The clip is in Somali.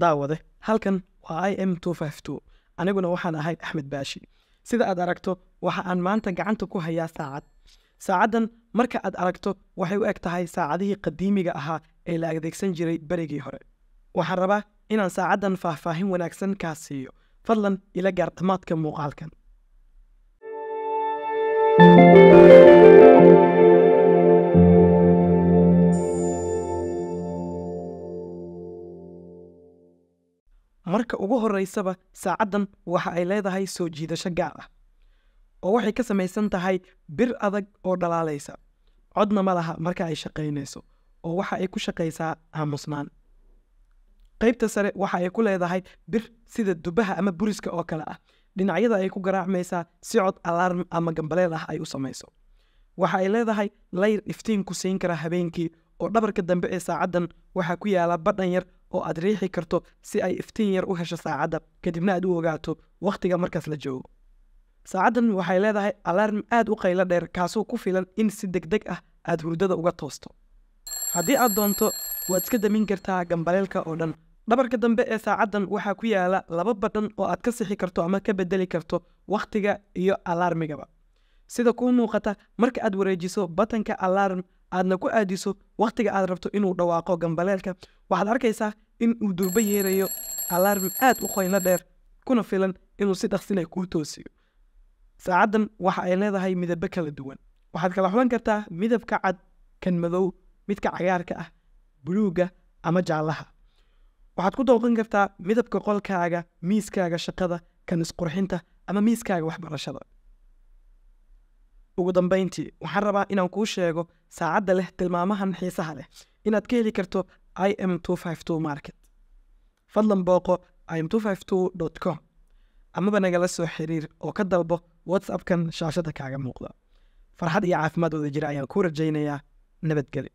daawade halkan waa i m aniguna waxaan ahay axmed baashi sida aad aragto waxa aan maanta gacanta ku hayaa saacad saacaddan marka aad aragto waxay u eg tahay saacadihii qadiimiga ahaa ee la adeegsan jiray berigii hore waxaan rabaa inaan saacaddan faahfaahin wanaagsan kaa siiyo fadlan ila gaar dhammaadka muuqaalkan marka ugu horeysaba saacaddan waxa ay leedahay soo jiidasho gaar ah oo waxay ka samaysan tahay bir adag oo dhalaalaysa codna ma laha marka ay shaqaynayso oo waxa ay ku shaqaysaa aamusnaan qaybta sare waxa ay ku leedahay bir sida dubaha ama buriska oo kale ah dhinacyada ay ku garaacmaysaa si cod alaarm ama gambaleel ah ay u samayso waxa ay leedahay layr iftiin ku siin kara habeenkii oo dhabarka dambe ee saacaddan waxaa ku yaala badhan yar oo aad riixi karto si ay iftiin yar u hesho saacadda kadibna aad u ogaato wakhtiga markaas la joogo saacaddan waxay leedahay alaarm aad u qaylo dheer kaasoo ku filan in si deg deg ah aad hurdada uga toosto haddii aad doonto waad iska damin kartaa gambaleelka oo dhan dhabarka dambe ee saacaddan waxaa ku yaala laba badhan oo aad ka sixi karto ama ka bedeli karto wakhtiga iyo alaarmigaba sida kuu muuqata marka aad wareejiso batanka alaarm aadna ku aadiso waqtiga aad rabto inuu dhawaaqo gambaleelka waxaad arkaysaa in uu durbo yeerayo alaarmi aad u qoynla dheer kuna filan inuu si dhaqsina kuu toosiyo saacaddan waxa ay leedahay midabo kala duwan waxaad kala xulan kartaa midabka cad kan madow midka cagaarka ah buluugga ama jaallaha waxaad ku dooqan kartaa midabka qolkaaga miiskaaga shaqada kan isqurxinta ama miiskaaga waxbarashada ugu dambayntii waxaan rabaa inaan kuu sheego saacadda leh tilmaamahan xiisaha leh inaad ka heli karto i m market fadlan booqo im com amaba nagala soo xiriir oo ka dalbo whatsappkan shaashada kaaga muuqda farxad iyo caafimaad wada jira ayaan ku rajaynayaa nabadgeli